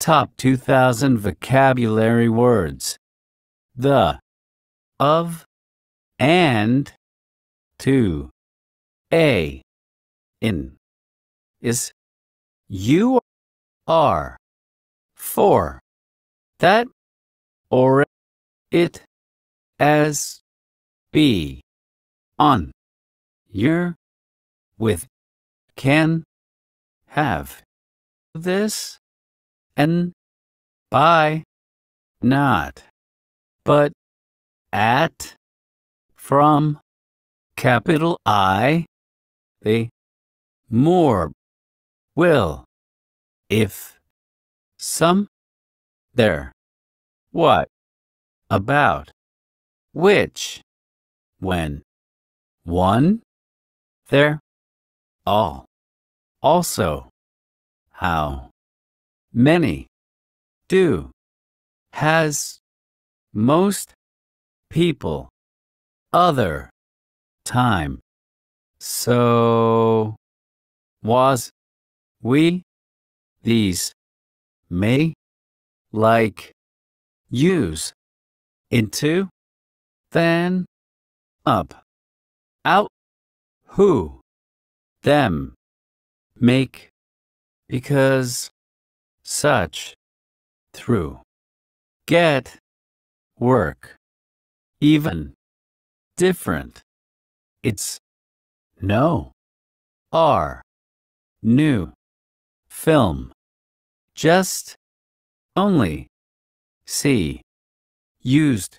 Top 2000 vocabulary words. The, of, and, to, a, in, is, you, are, for, that, or, it, as, be, on, your, with, can, have, this, and by not, but at, from, capital I, the more will, if, some, there, what, about, which, when, one, there, all, also, how, many, do, has, most, people, other, time. So, was, we, these, may, like, use, into, then, up, out, who, them, make, because, such, through, get, work, even, different, it's, no, are, new, film, just, only, see, used,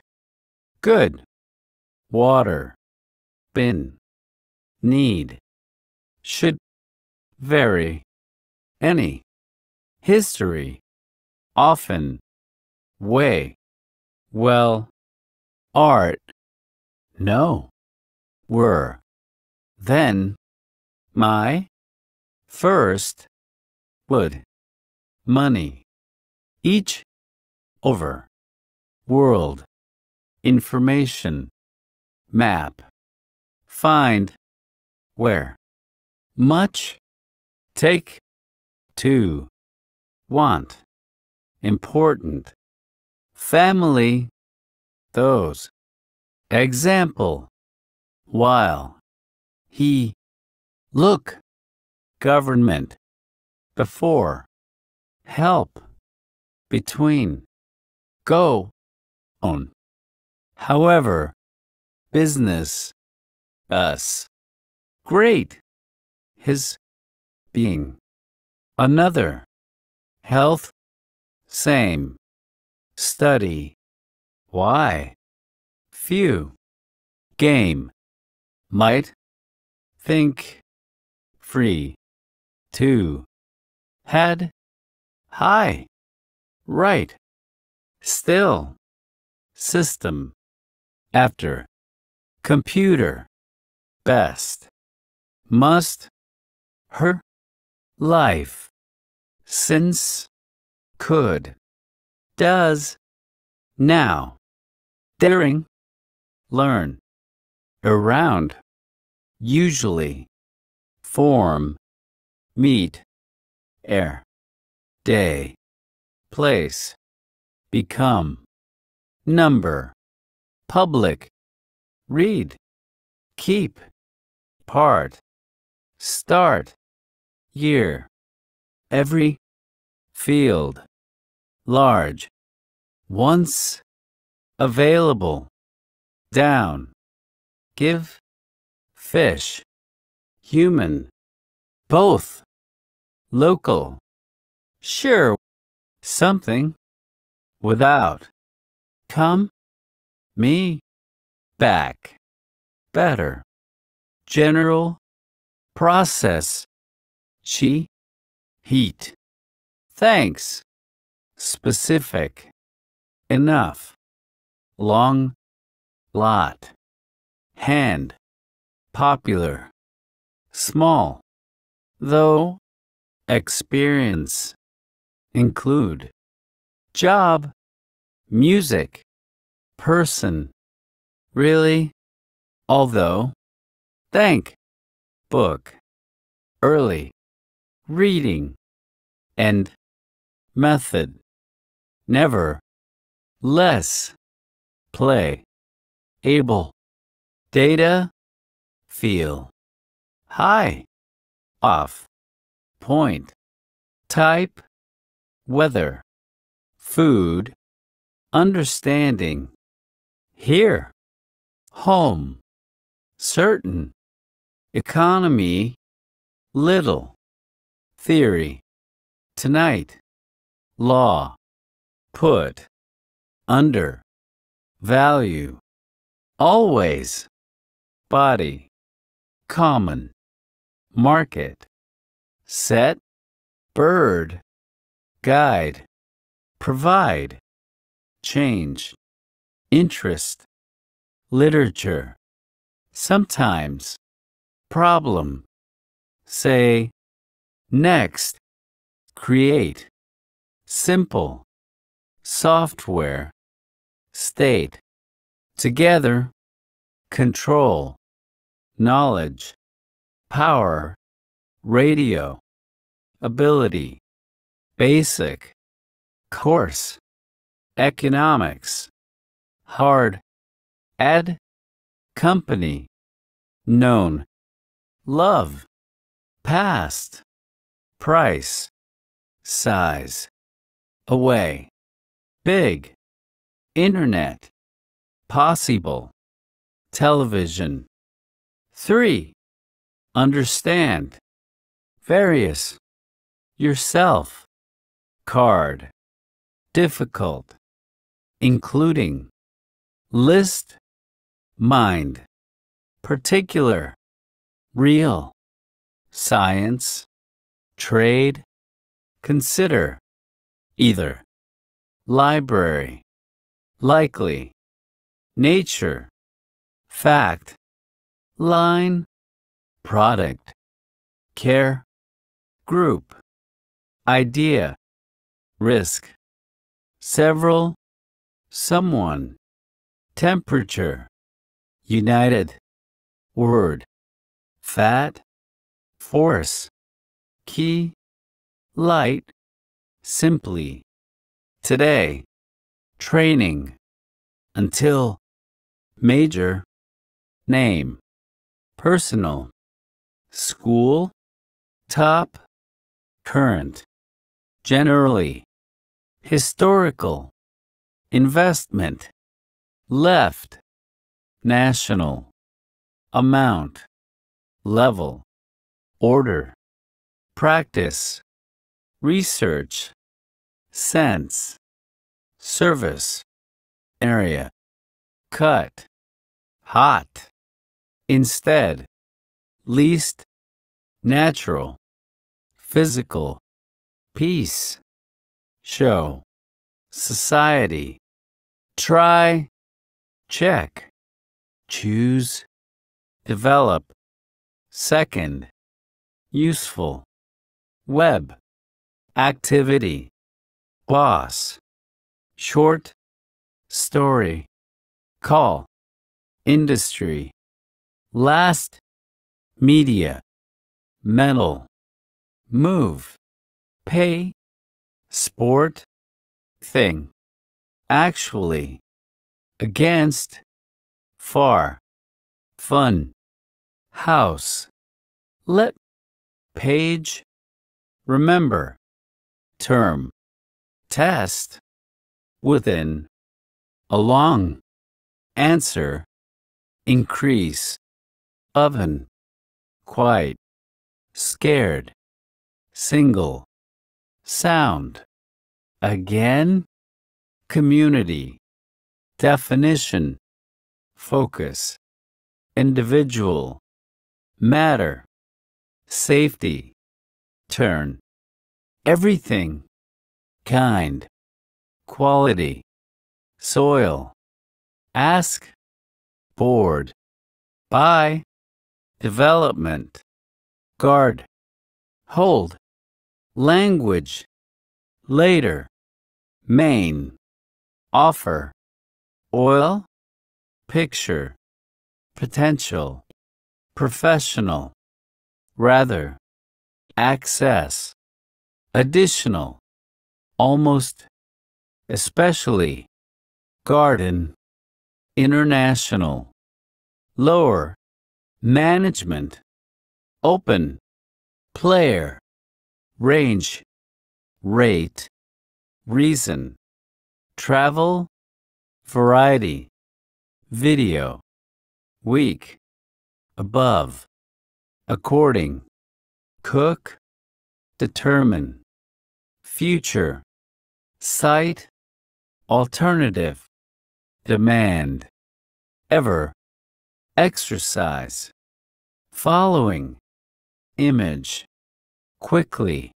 good, water, bin, need, should, very, any, history, often, way, well, art, no, were, then, my, first, would, money, each, over, world, information, map, find, where, much, take, to, want, important, family, those. Example, while, he, look, government, before, help, between, go, on. However, business, us, great, his, being, another health, same, study, why, few, game, might, think, free, two, had, high, right, still, system, after, computer, best, must, her, life since, could, does, now, daring, learn, around, usually, form, meet, air, day, place, become, number, public, read, keep, part, start, year, every field large once available down give fish human both local sure something without come me back better general process she heat. Thanks. Specific. Enough. Long. Lot. Hand. Popular. Small. Though. Experience. Include. Job. Music. Person. Really? Although. Thank. Book. Early reading, and method. Never, less, play, able, data, feel, high, off, point, type, weather, food, understanding, here, home, certain, economy, little theory, tonight, law, put, under, value, always, body, common, market, set, bird, guide, provide, change, interest, literature, sometimes, problem, say, Next, create, simple, software, state, together, control, knowledge, power, radio, ability, basic, course, economics, hard, ed, company, known, love, past price, size, away, big, internet, possible, television. 3. Understand, various, yourself, card, difficult, including, list, mind, particular, real, science, trade, consider, either, library, likely, nature, fact, line, product, care, group, idea, risk, several, someone, temperature, united, word, fat, force, key, light, simply, today, training, until, major, name, personal, school, top, current, generally, historical, investment, left, national, amount, level, order practice, research, sense, service, area, cut, hot, instead, least, natural, physical, peace, show, society, try, check, choose, develop, second, useful. Web. Activity. Boss. Short. Story. Call. Industry. Last. Media. Metal. Move. Pay. Sport. Thing. Actually. Against. Far. Fun. House. Let. Page remember, term, test, within, along, answer, increase, oven, quite, scared, single, sound, again, community, definition, focus, individual, matter, safety, turn. Everything. Kind. Quality. Soil. Ask. Board. Buy. Development. Guard. Hold. Language. Later. Main. Offer. Oil. Picture. Potential. Professional. Rather access, additional, almost, especially, garden, international, lower, management, open, player, range, rate, reason, travel, variety, video, week, above, according cook, determine, future, sight, alternative, demand, ever, exercise, following, image, quickly,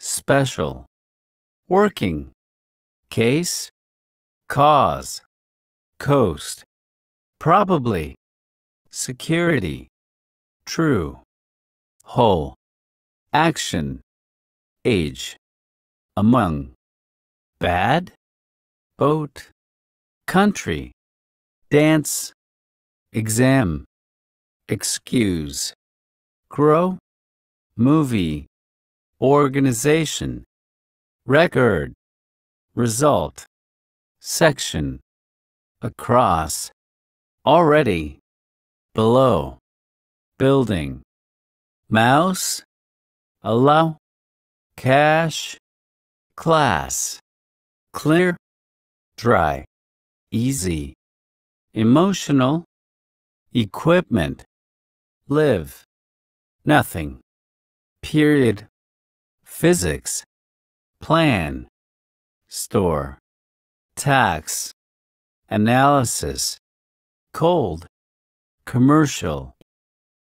special, working, case, cause, coast, probably, security, true, whole action, age, among, bad, boat, country, dance, exam, excuse, grow, movie, organization, record, result, section, across, already, below, building, mouse, allow, cash, class, clear, dry, easy, emotional, equipment, live, nothing, period, physics, plan, store, tax, analysis, cold, commercial,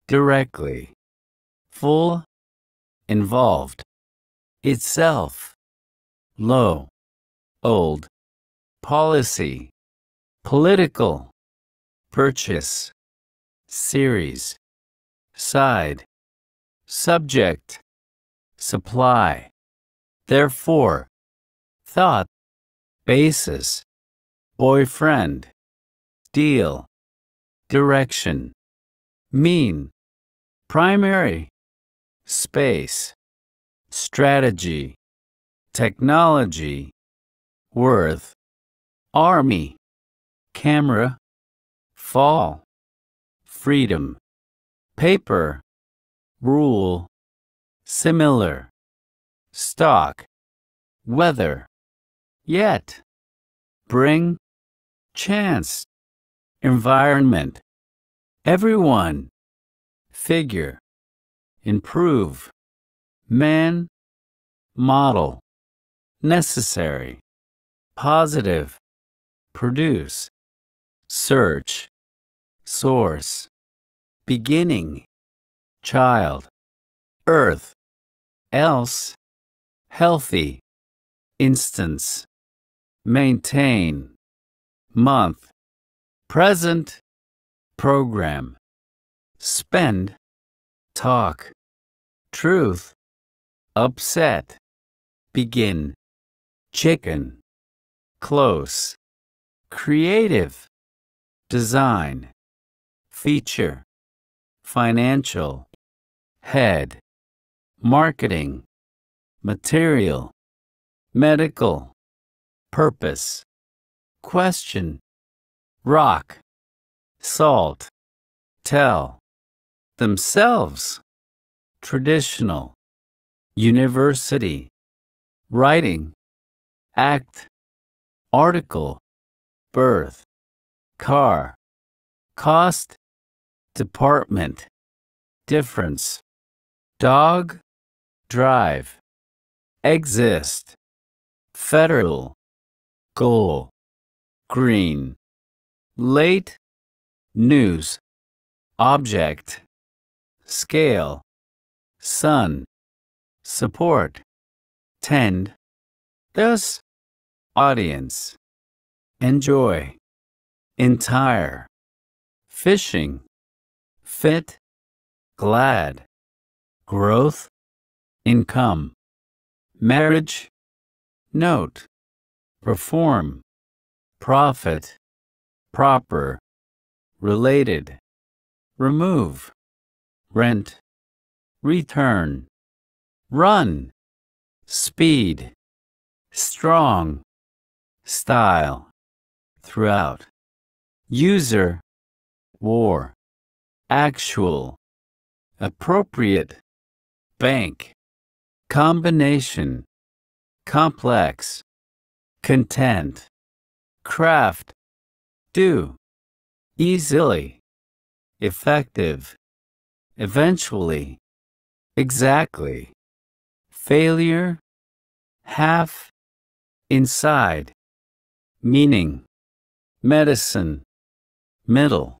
directly, full, involved itself low old policy political purchase series side subject supply therefore thought basis boyfriend deal direction mean primary space, strategy, technology, worth, army, camera, fall, freedom, paper, rule, similar, stock, weather, yet, bring, chance, environment, everyone, figure, improve, man, model, necessary, positive, produce, search, source, beginning, child, earth, else, healthy, instance, maintain, month, present, program, spend, talk, truth, upset, begin, chicken, close, creative, design, feature, financial, head, marketing, material, medical, purpose, question, rock, salt, tell, themselves traditional, university, writing, act, article, birth, car, cost, department, difference, dog, drive, exist, federal, goal, green, late, news, object, scale, sun, support, tend, thus, audience, enjoy, entire, fishing, fit, glad, growth, income, marriage, note, perform, profit, proper, related, remove rent, return, run, speed, strong, style, throughout, user, war, actual, appropriate, bank, combination, complex, content, craft, do, easily, effective eventually, exactly, failure, half, inside, meaning, medicine, middle,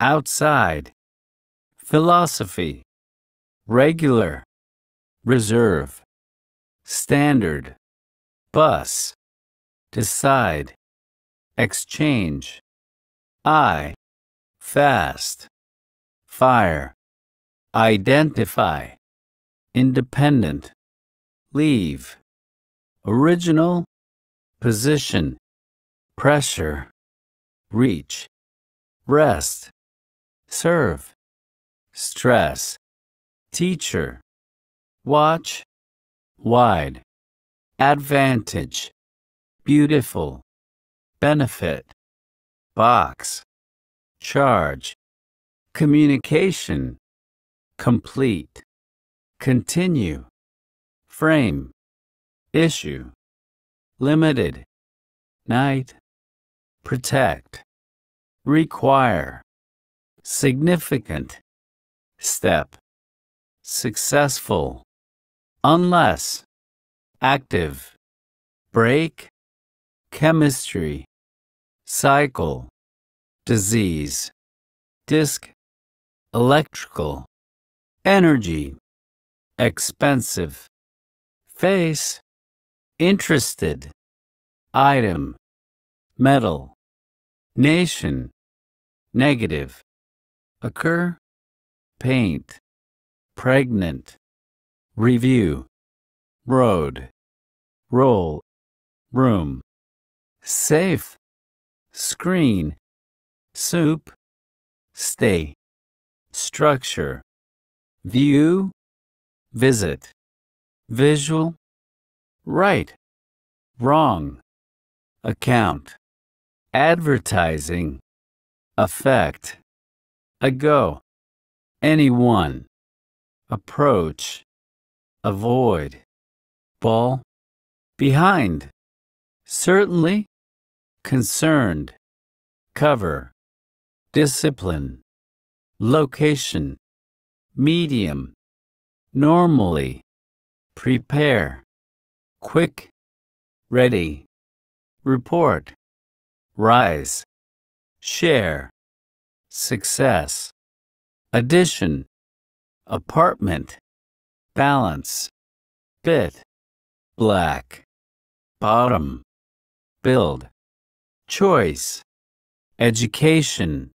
outside, philosophy, regular, reserve, standard, bus, decide, exchange, I, fast, fire. Identify. Independent. Leave. Original. Position. Pressure. Reach. Rest. Serve. Stress. Teacher. Watch. Wide. Advantage. Beautiful. Benefit. Box. Charge. Communication complete, continue, frame, issue, limited, night, protect, require, significant, step, successful, unless, active, break, chemistry, cycle, disease, disc, electrical, energy, expensive, face, interested, item, metal, nation, negative, occur, paint, pregnant, review, road, roll, room, safe, screen, soup, stay, structure view, visit, visual, right, wrong, account, advertising, effect, ago, anyone, approach, avoid, ball, behind, certainly, concerned, cover, discipline, location, medium, normally, prepare, quick, ready, report, rise, share, success, addition, apartment, balance, bit, black, bottom, build, choice, education,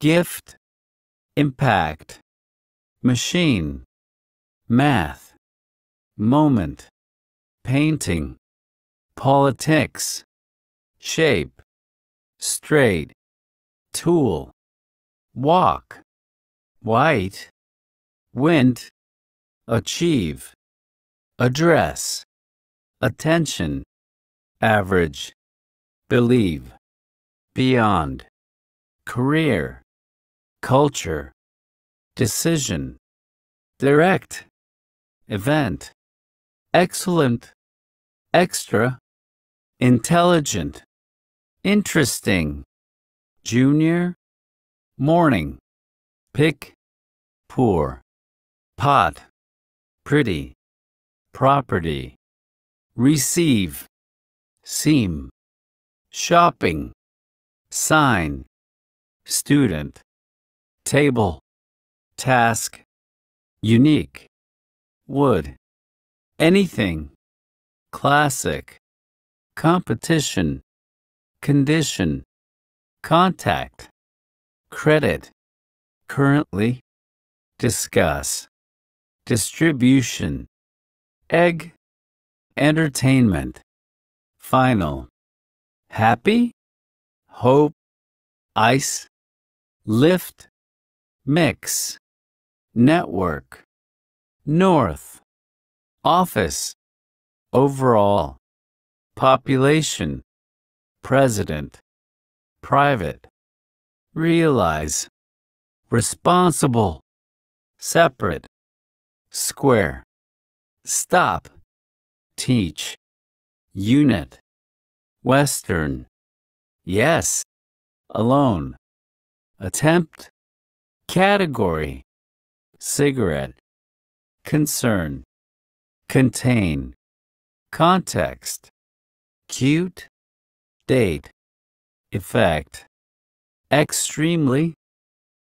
gift, impact machine, math, moment, painting, politics, shape, straight, tool, walk, white, wind, achieve, address, attention, average, believe, beyond, career, culture, decision, direct, event, excellent, extra, intelligent, interesting, junior, morning, pick, poor, pot, pretty, property, receive, seem, shopping, sign, student, table task, unique, wood, anything, classic, competition, condition, contact, credit, currently, discuss, distribution, egg, entertainment, final, happy, hope, ice, lift, mix network, north, office, overall, population, president, private, realize, responsible, separate, square, stop, teach, unit, western, yes, alone, attempt, category, cigarette, concern, contain, context, cute, date, effect, extremely,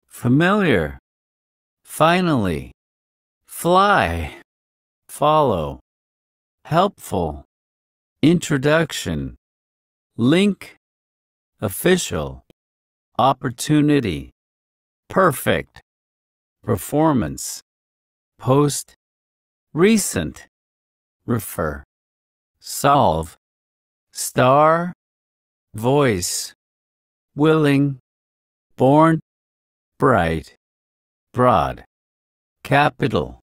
familiar, finally, fly, follow, helpful, introduction, link, official, opportunity, perfect performance, post, recent, refer, solve, star, voice, willing, born, bright, broad, capital,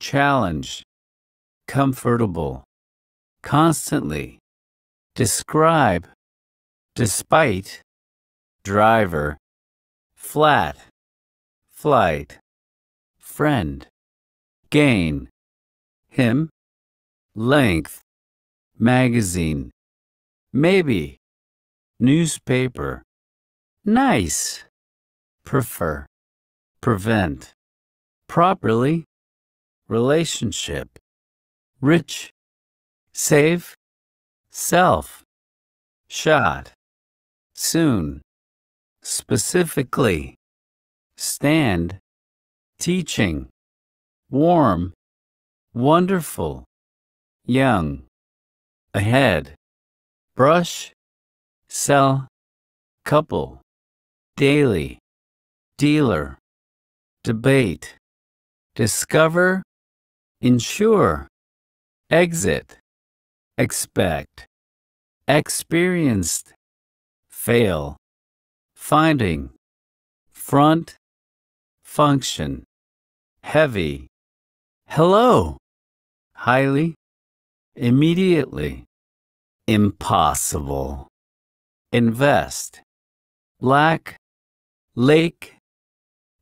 challenge, comfortable, constantly, describe, despite, driver, flat flight, friend, gain, him, length, magazine, maybe, newspaper, nice, prefer, prevent, properly, relationship, rich, save, self, shot, soon, specifically, stand, teaching, warm, wonderful, young, ahead, brush, sell, couple, daily, dealer, debate, discover, ensure, exit, expect, experienced, fail, finding, front, function, heavy, hello, highly, immediately, impossible, invest, lack, lake,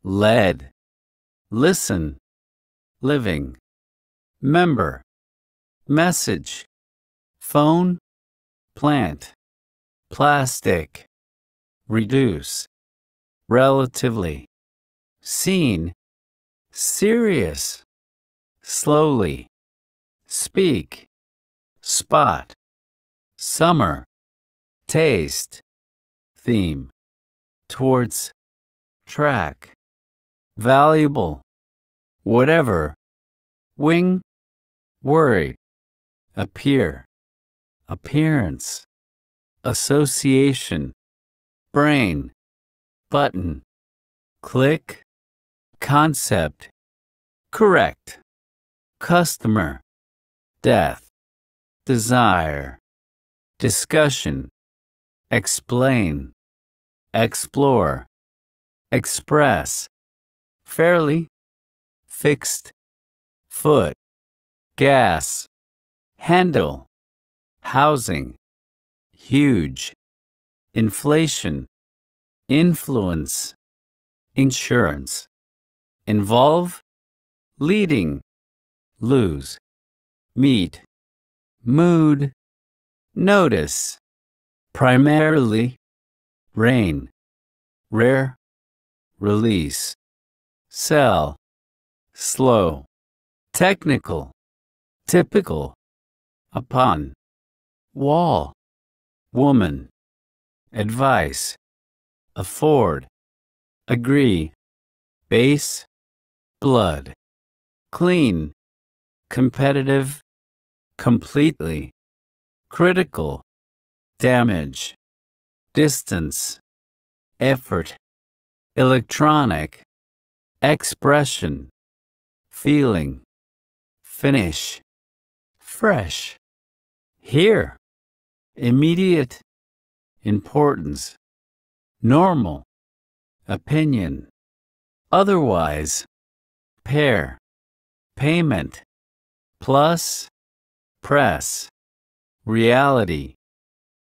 lead, listen, living, member, message, phone, plant, plastic, reduce, relatively, seen, serious, slowly, speak, spot, summer, taste, theme, towards, track, valuable, whatever, wing, worry, appear, appearance, association, brain, button, click, Concept. Correct. Customer. Death. Desire. Discussion. Explain. Explore. Express. Fairly. Fixed. Foot. Gas. Handle. Housing. Huge. Inflation. Influence. Insurance involve, leading, lose, meet, mood, notice, primarily, rain, rare, release, sell, slow, technical, typical, upon, wall, woman, advice, afford, agree, base, blood, clean, competitive, completely, critical, damage, distance, effort, electronic, expression, feeling, finish, fresh, here, immediate, importance, normal, opinion, otherwise, pair, payment, plus, press, reality,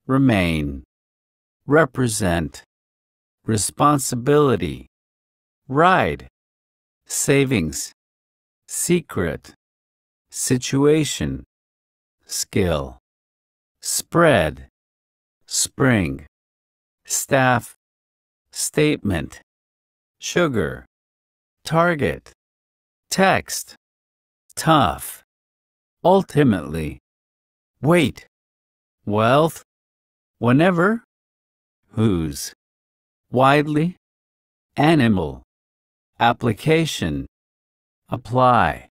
remain, represent, responsibility, ride, savings, secret, situation, skill, spread, spring, staff, statement, sugar, target, Text. Tough. Ultimately. Weight. Wealth. Whenever. Whose. Widely. Animal. Application. Apply.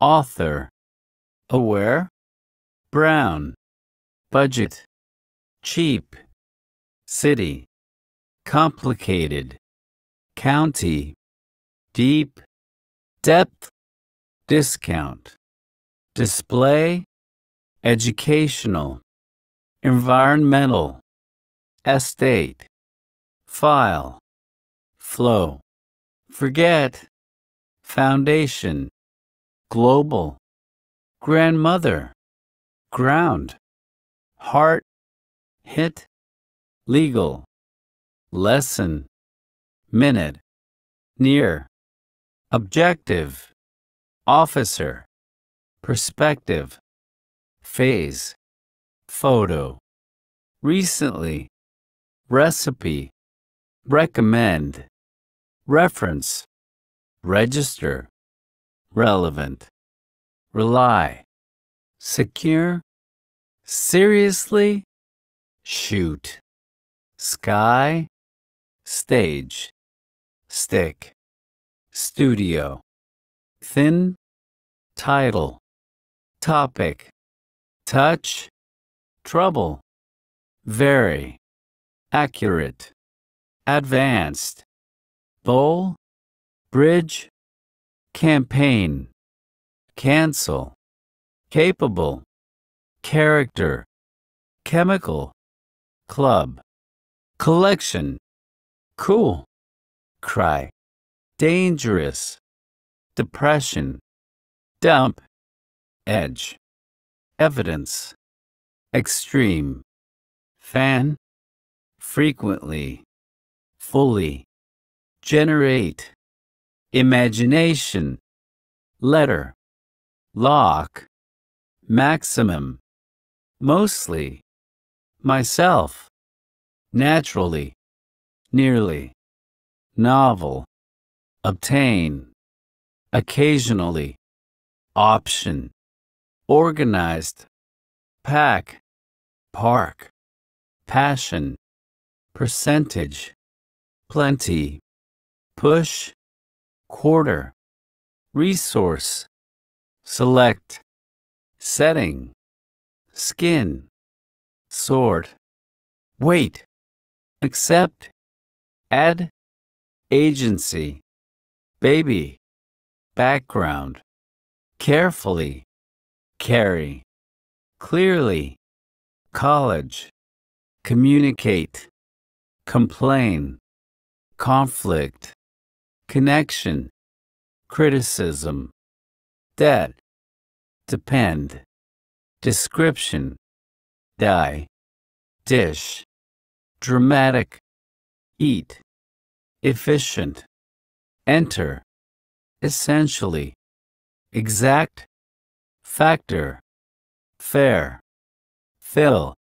Author. Aware. Brown. Budget. Cheap. City. Complicated. County. Deep depth, discount, display, educational, environmental, estate, file, flow, forget, foundation, global, grandmother, ground, heart, hit, legal, lesson, minute, near, objective, officer, perspective, phase, photo, recently, recipe, recommend, reference, register, relevant, rely, secure, seriously, shoot, sky, stage, stick studio, thin, title, topic, touch, trouble, very, accurate, advanced, bowl, bridge, campaign, cancel, capable, character, chemical, club, collection, cool, cry dangerous, depression, dump, edge, evidence, extreme, fan, frequently, fully, generate, imagination, letter, lock, maximum, mostly, myself, naturally, nearly, novel obtain, occasionally, option, organized, pack, park, passion, percentage, plenty, push, quarter, resource, select, setting, skin, sort, wait, accept, add, agency baby, background, carefully, carry, clearly, college, communicate, complain, conflict, connection, criticism, debt, depend, description, die, dish, dramatic, eat, efficient, enter, essentially, exact, factor, fair, fill,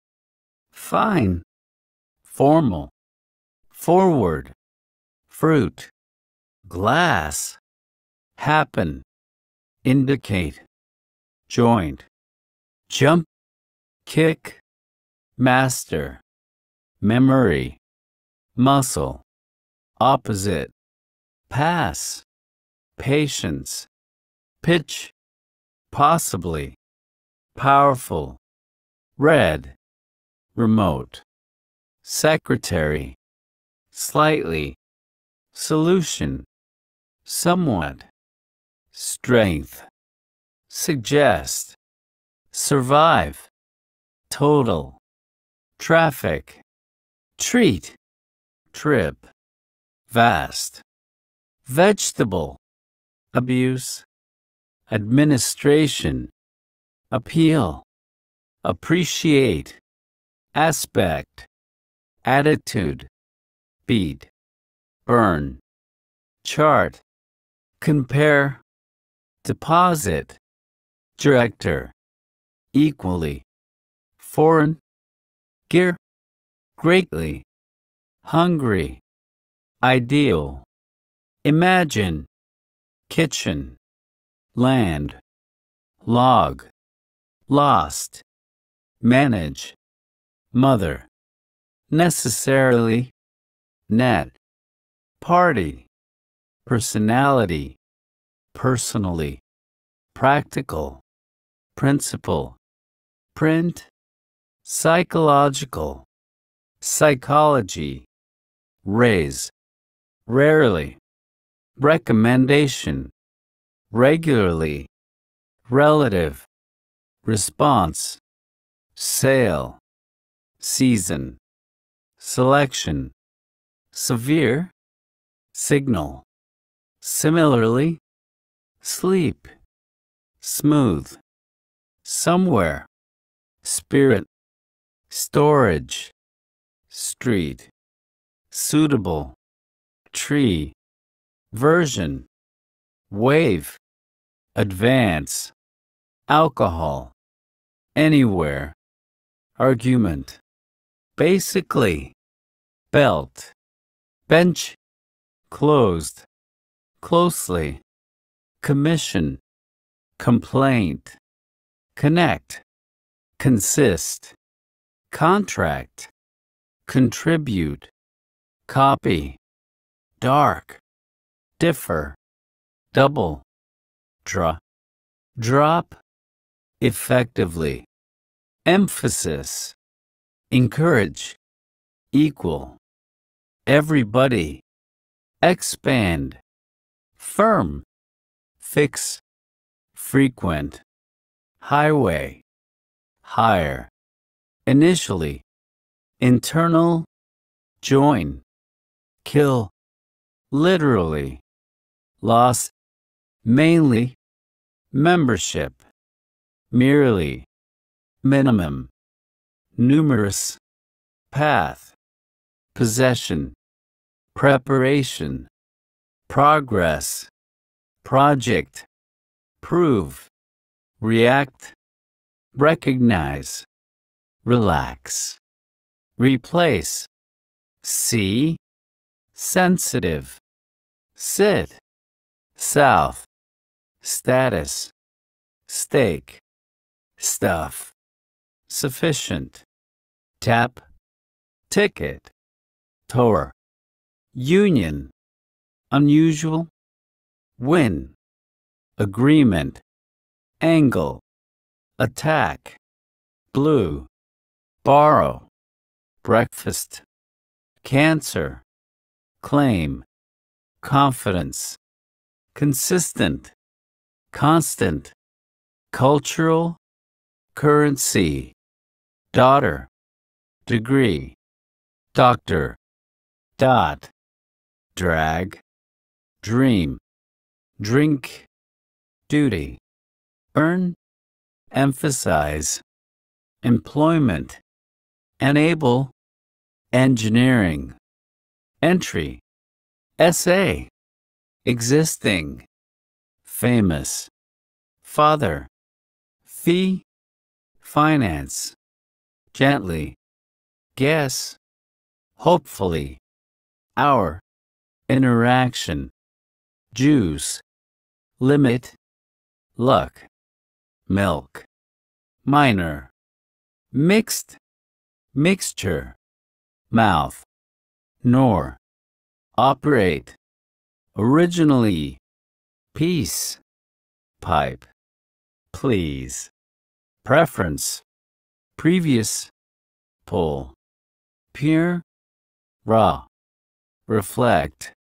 fine, formal, forward, fruit, glass, happen, indicate, joint, jump, kick, master, memory, muscle, opposite, pass, patience, pitch, possibly, powerful, red, remote, secretary, slightly, solution, somewhat, strength, suggest, survive, total, traffic, treat, trip, vast vegetable, abuse, administration, appeal, appreciate, aspect, attitude, beat, burn, chart, compare, deposit, director, equally, foreign, gear, greatly, hungry, ideal. Imagine, kitchen, land, log, lost, manage, mother, necessarily, net, party, personality, personally, practical, principle, print, psychological, psychology, raise, rarely recommendation, regularly, relative, response, sale, season, selection, severe, signal, similarly, sleep, smooth, somewhere, spirit, storage, street, suitable, tree, version, wave, advance, alcohol, anywhere, argument, basically, belt, bench, closed, closely, commission, complaint, connect, consist, contract, contribute, copy, dark, differ, double, draw, drop, effectively, emphasis, encourage, equal, everybody, expand, firm, fix, frequent, highway, hire, initially, internal, join, kill, literally, loss, mainly, membership, merely, minimum, numerous, path, possession, preparation, progress, project, prove, react, recognize, relax, replace, see, sensitive, sit, South. Status. stake, Stuff. Sufficient. Tap. Ticket. Tour. Union. Unusual. Win. Agreement. Angle. Attack. Blue. Borrow. Breakfast. Cancer. Claim. Confidence consistent, constant, cultural, currency, daughter, degree, doctor, dot, drag, dream, drink, duty, earn, emphasize, employment, enable, engineering, entry, essay, existing, famous, father, fee, finance, gently, guess, hopefully, hour, interaction, juice, limit, luck, milk, minor, mixed, mixture, mouth, nor, operate, originally, peace, pipe, please, preference, previous, pull, peer, raw, reflect,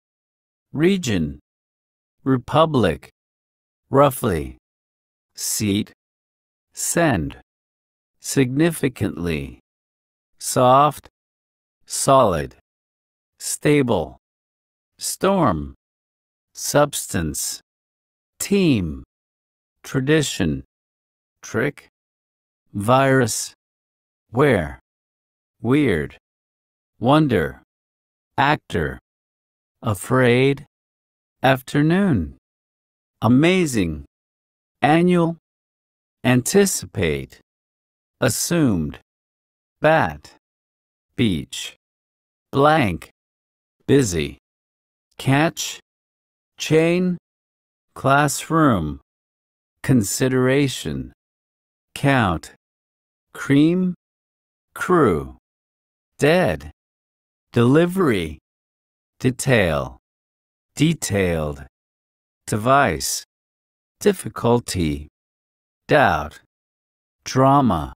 region, republic, roughly, seat, send, significantly, soft, solid, stable, storm, substance, team, tradition, trick, virus, where, weird, wonder, actor, afraid, afternoon, amazing, annual, anticipate, assumed, bat, beach, blank, busy, catch, chain, classroom, consideration, count, cream, crew, dead, delivery, detail, detailed, device, difficulty, doubt, drama,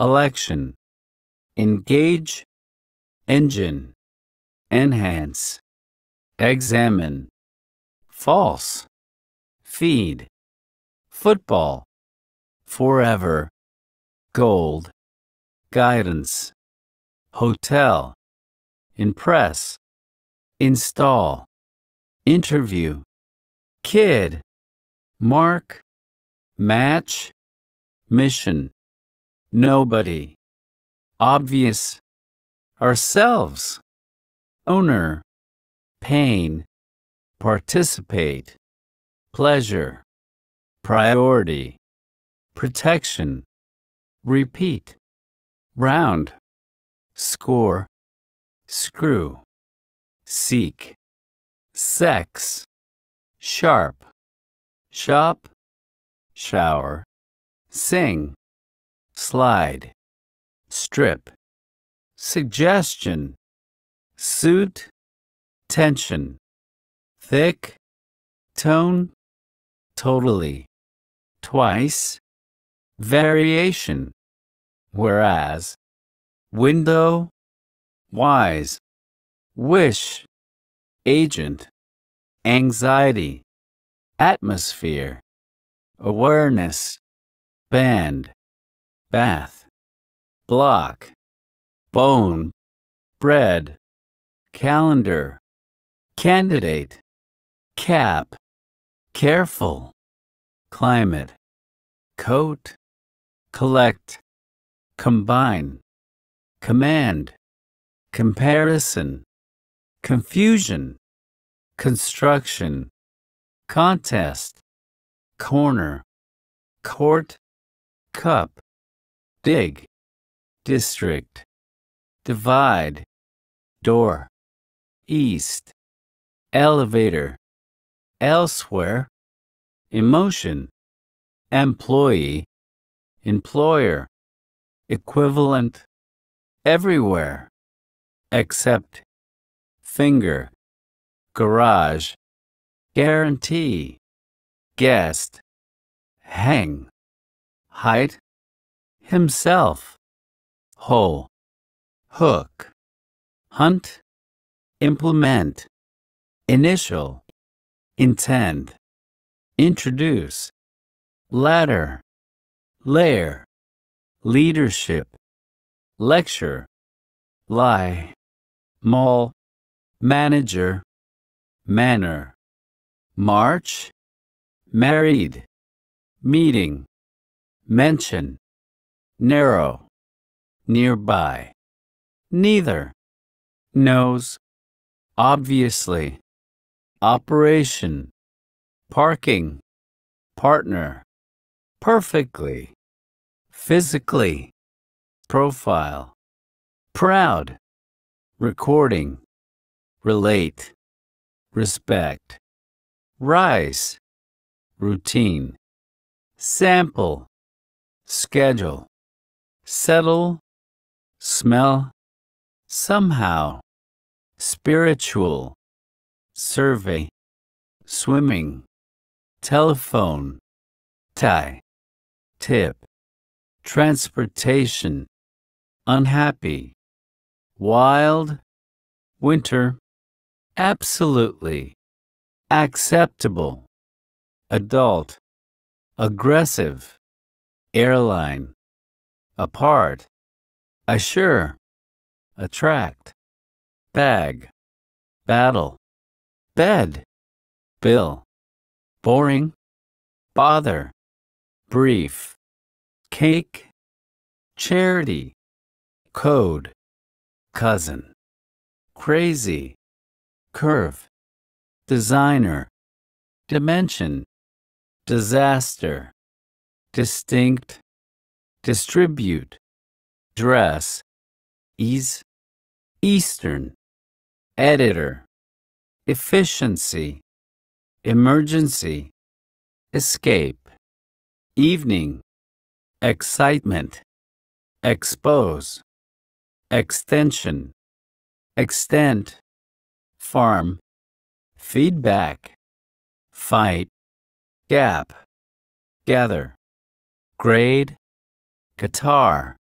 election, engage, engine, enhance, examine, false, feed, football, forever, gold, guidance, hotel, impress, install, interview, kid, mark, match, mission, nobody, obvious, ourselves, owner, pain, participate, pleasure, priority, protection, repeat, round, score, screw, seek, sex, sharp, shop, shower, sing, slide, strip, suggestion, suit, tension thick, tone, totally, twice, variation, whereas, window, wise, wish, agent, anxiety, atmosphere, awareness, band, bath, block, bone, bread, calendar, candidate, cap, careful, climate, coat, collect, combine, command, comparison, confusion, construction, contest, corner, court, cup, dig, district, divide, door, east, elevator, elsewhere, emotion, employee, employer, equivalent, everywhere, except, finger, garage, guarantee, guest, hang, hide, himself, hole, hook, hunt, implement, initial, intend, introduce, ladder, layer, leadership, lecture, lie, mall, manager, manner, march, married, meeting, mention, narrow, nearby, neither, knows, obviously, operation, parking, partner, perfectly, physically, profile, proud, recording, relate, respect, rise, routine, sample, schedule, settle, smell, somehow, spiritual, survey, swimming, telephone, tie, tip, transportation, unhappy, wild, winter, absolutely, acceptable, adult, aggressive, airline, apart, assure, attract, bag, battle. Bed. Bill. Boring. Bother. Brief. Cake. Charity. Code. Cousin. Crazy. Curve. Designer. Dimension. Disaster. Distinct. Distribute. Dress. Ease. Eastern. Editor efficiency, emergency, escape, evening, excitement, expose, extension, extent, farm, feedback, fight, gap, gather, grade, guitar,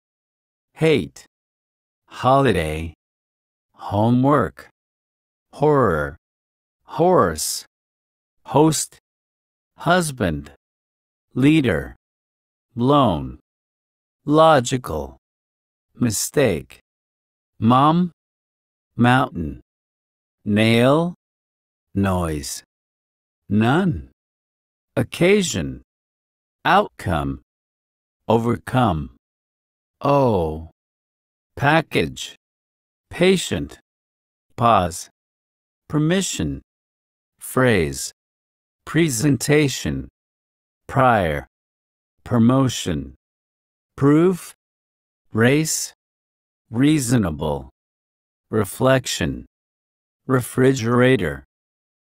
hate, holiday, homework, horror, horse, host, husband, leader, blown, logical, mistake, mom, mountain, nail, noise, none, occasion, outcome, overcome, oh, package, patient, pause, permission, phrase, presentation, prior, promotion, proof, race, reasonable, reflection, refrigerator,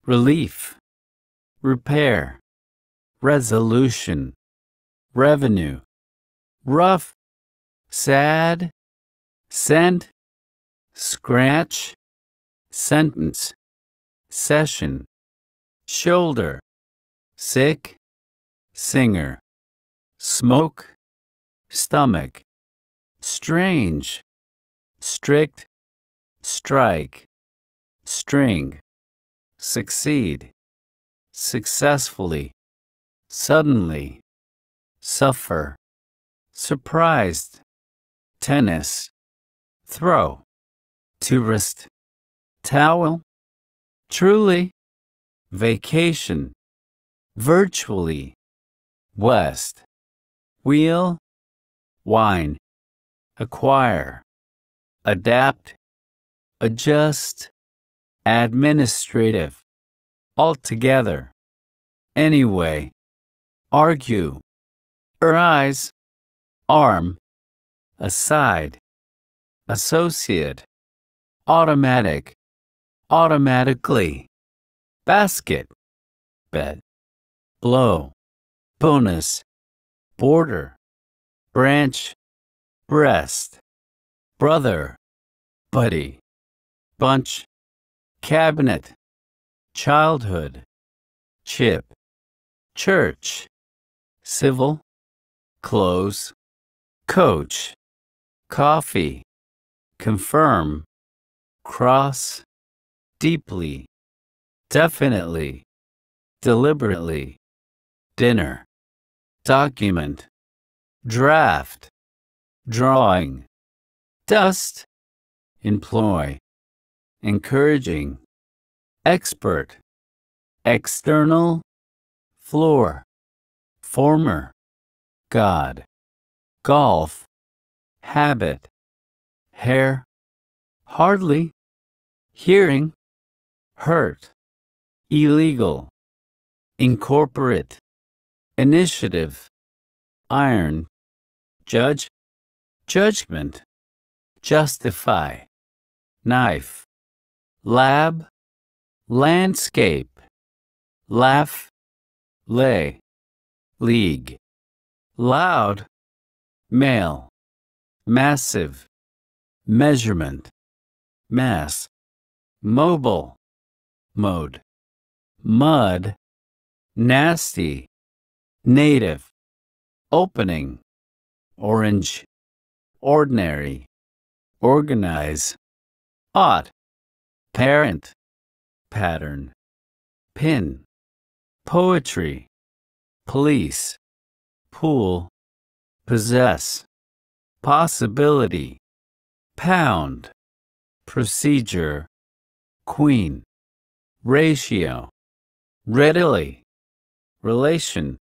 relief, repair, resolution, revenue, rough, sad, send, scratch, sentence, session, shoulder, sick, singer, smoke, stomach, strange, strict, strike, string, succeed, successfully, suddenly, suffer, surprised, tennis, throw, tourist, towel, truly, vacation, virtually, west, wheel, wine, acquire, adapt, adjust, administrative, altogether, anyway, argue, arise, arm, aside, associate, automatic, automatically basket, bed, blow, bonus, border, branch, breast, brother, buddy, bunch, cabinet, childhood, chip, church, civil, close, coach, coffee, confirm, cross, deeply, Definitely. Deliberately. Dinner. Document. Draft. Drawing. Dust. Employ. Encouraging. Expert. External. Floor. Former. God. Golf. Habit. Hair. Hardly. Hearing. Hurt illegal, incorporate, initiative, iron, judge, judgment, justify, knife, lab, landscape, laugh, lay, league, loud, male, massive, measurement, mass, mobile, mode mud, nasty, native, opening, orange, ordinary, organize, odd, parent, pattern, pin, poetry, police, pool, possess, possibility, pound, procedure, queen, ratio readily, relation,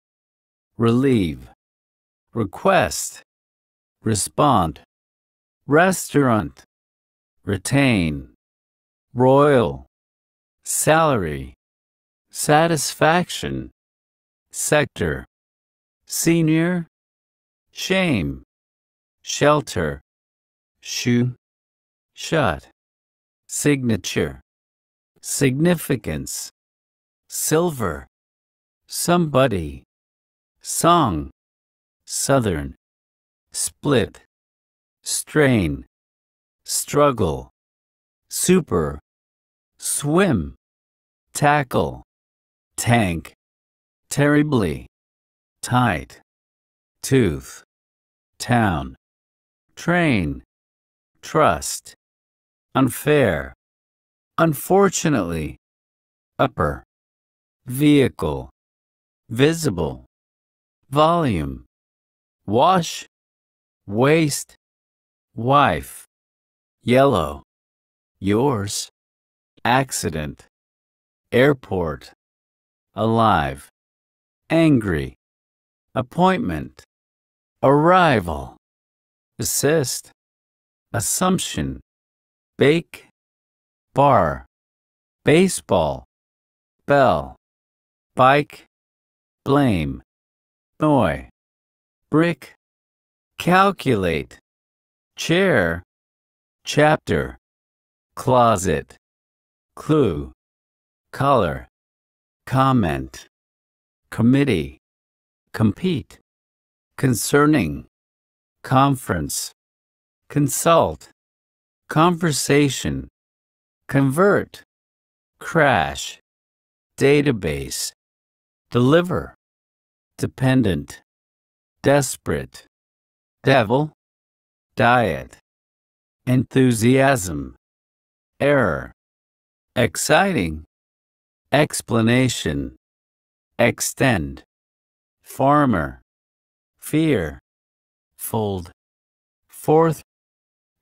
relieve, request, respond, restaurant, retain, royal, salary, satisfaction, sector, senior, shame, shelter, shoe, shut, signature, significance, silver, somebody, song, southern, split, strain, struggle, super, swim, tackle, tank, terribly, tight, tooth, town, train, trust, unfair, unfortunately, upper vehicle, visible, volume, wash, waste, wife, yellow, yours, accident, airport, alive, angry, appointment, arrival, assist, assumption, bake, bar, baseball, bell bike, blame, boy, brick, calculate, chair, chapter, closet, clue, color, comment, committee, compete, concerning, conference, consult, conversation, convert, crash, database, Deliver, dependent, desperate, devil, diet, enthusiasm, error, exciting, explanation, extend, farmer, fear, fold, fourth,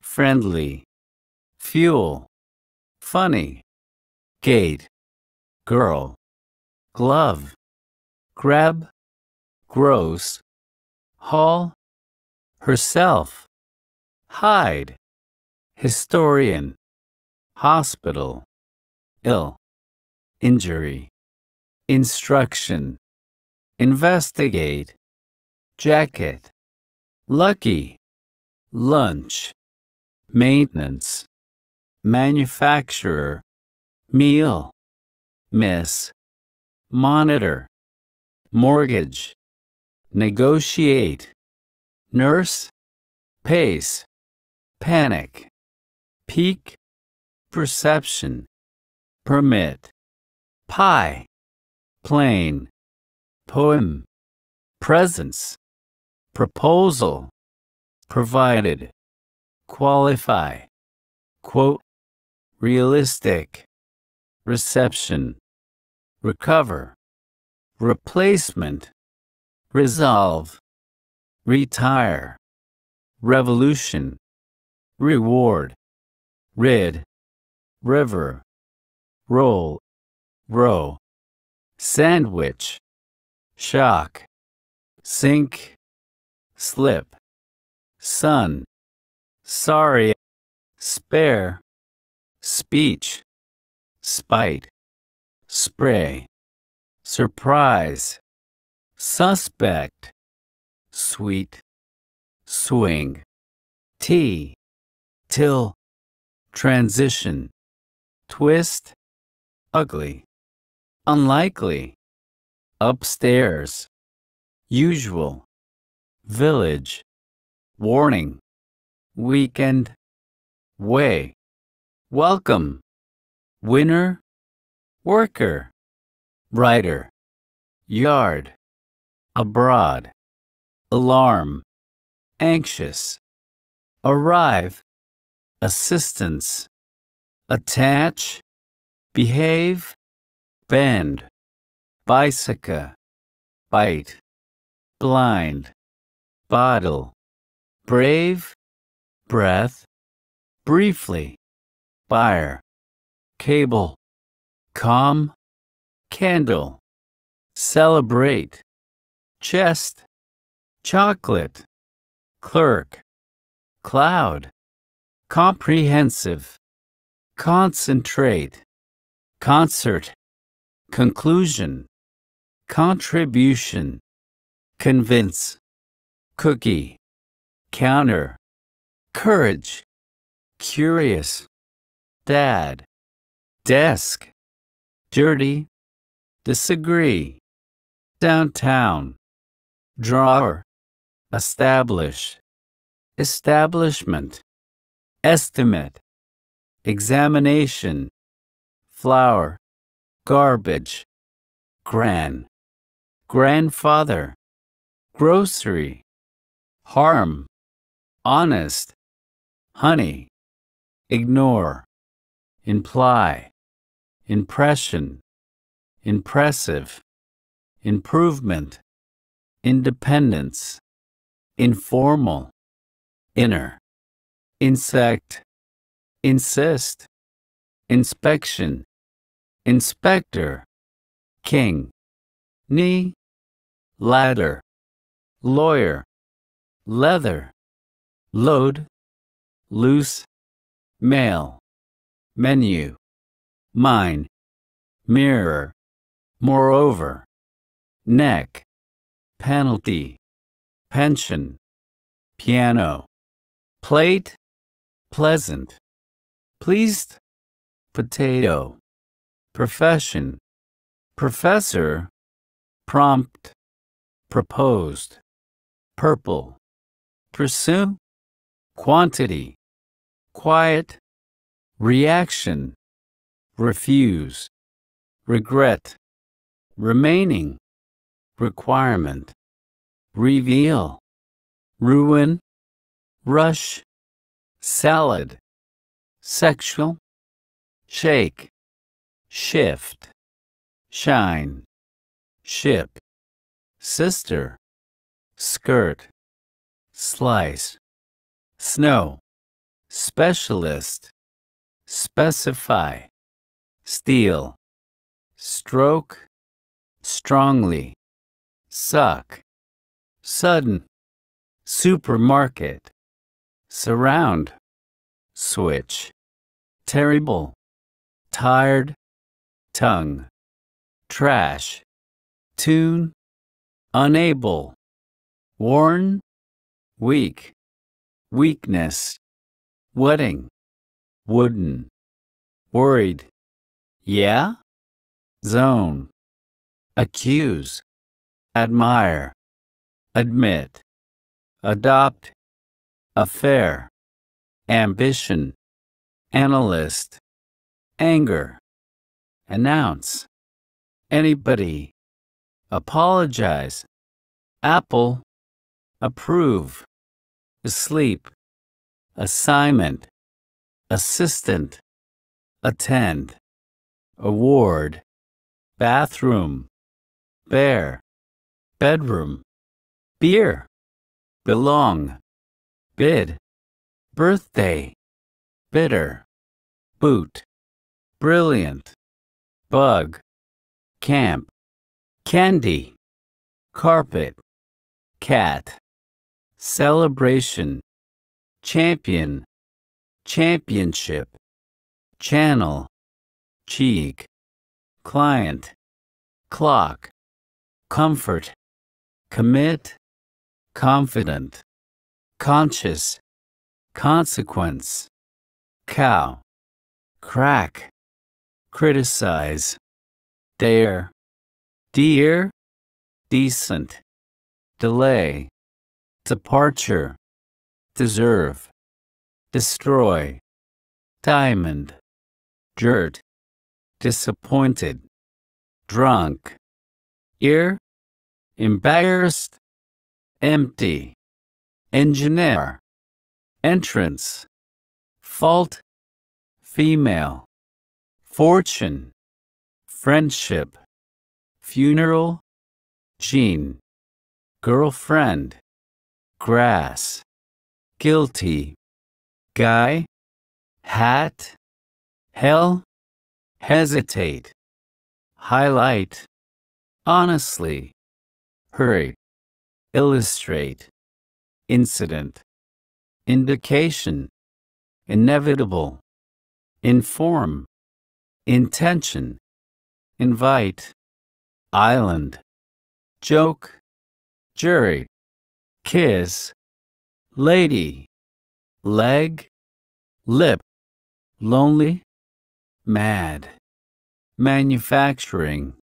friendly, fuel, funny, gate, girl, glove grab, gross, haul, herself, hide, historian, hospital, ill, injury, instruction, investigate, jacket, lucky, lunch, maintenance, manufacturer, meal, miss, monitor mortgage, negotiate, nurse, pace, panic, peak, perception, permit, pie, plane, poem, presence, proposal, provided, qualify, quote, realistic, reception, recover replacement, resolve, retire, revolution, reward, rid, river, roll, row, sandwich, shock, sink, slip, sun, sorry, spare, speech, spite, spray surprise, suspect, sweet, swing, t, till, transition, twist, ugly, unlikely, upstairs, usual, village, warning, weekend, way, welcome, winner, worker. Writer. Yard. Abroad. Alarm. Anxious. Arrive. Assistance. Attach. Behave. Bend. Bicycle. Bite. Blind. Bottle. Brave. Breath. Briefly. buyer, Cable. Calm candle, celebrate, chest, chocolate, clerk, cloud, comprehensive, concentrate, concert, conclusion, contribution, convince, cookie, counter, courage, curious, dad, desk, dirty, disagree, downtown, drawer, establish, establishment, estimate, examination, flower, garbage, gran, grandfather, grocery, harm, honest, honey, ignore, imply, impression, impressive, improvement, independence, informal, inner, insect, insist, inspection, inspector, king, knee, ladder, lawyer, leather, load, loose, mail, menu, mine, mirror, Moreover, neck, penalty, pension, piano, plate, pleasant, pleased, potato, profession, professor, prompt, proposed, purple, pursue, quantity, quiet, reaction, refuse, regret remaining, requirement, reveal, ruin, rush, salad, sexual, shake, shift, shine, ship, sister, skirt, slice, snow, specialist, specify, steal, stroke, strongly, suck, sudden, supermarket, surround, switch, terrible, tired, tongue, trash, tune, unable, worn, weak, weakness, wedding, wooden, worried, yeah, zone, accuse, admire, admit, adopt, affair, ambition, analyst, anger, announce, anybody, apologize, apple, approve, asleep, assignment, assistant, attend, award, bathroom, bear, bedroom, beer, belong, bid, birthday, bitter, boot, brilliant, bug, camp, candy, carpet, cat, celebration, champion, championship, channel, cheek, client, clock comfort, commit, confident, conscious, consequence, cow, crack, criticize, dare, dear, decent, delay, departure, deserve, destroy, diamond, dirt, disappointed, drunk, ear, embarrassed, empty, engineer, entrance, fault, female, fortune, friendship, funeral, Jean, girlfriend, grass, guilty, guy, hat, hell, hesitate, highlight, honestly, hurry, illustrate, incident, indication, inevitable, inform, intention, invite, island, joke, jury, kiss, lady, leg, lip, lonely, mad, manufacturing,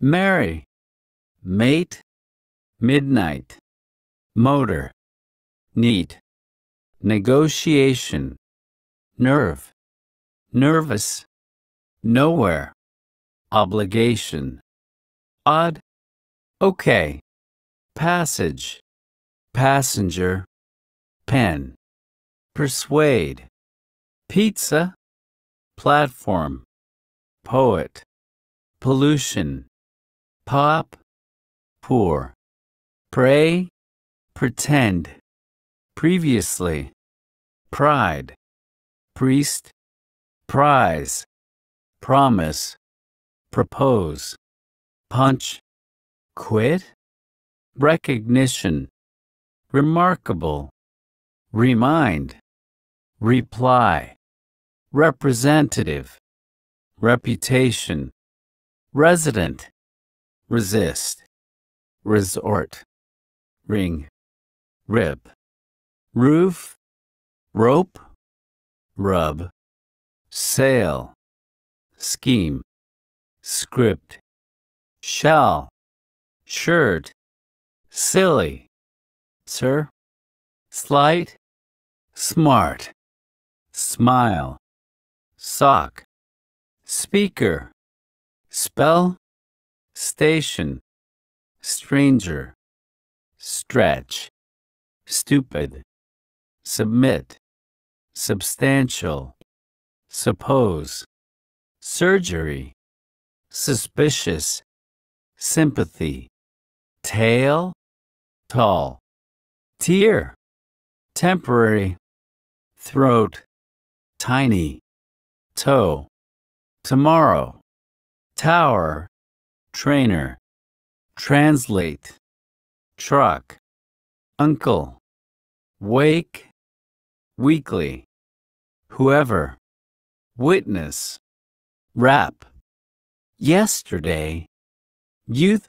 Mary, mate, midnight, motor, neat, negotiation, nerve, nervous, nowhere, obligation, odd, okay, passage, passenger, pen, persuade, pizza, platform, poet, pollution pop, pour, pray, pretend, previously, pride, priest, prize, promise, propose, punch, quit, recognition, remarkable, remind, reply, representative, reputation, resident, resist, resort, ring, rib, roof, rope, rub, sail, scheme, script, shall, shirt, silly, sir, slight, smart, smile, sock, speaker, spell, station, stranger, stretch, stupid, submit, substantial, suppose, surgery, suspicious, sympathy, tail, tall, tear, temporary, throat, tiny, toe, tomorrow, tower, trainer, translate, truck, uncle, wake, weekly, whoever, witness, rap, yesterday, youth,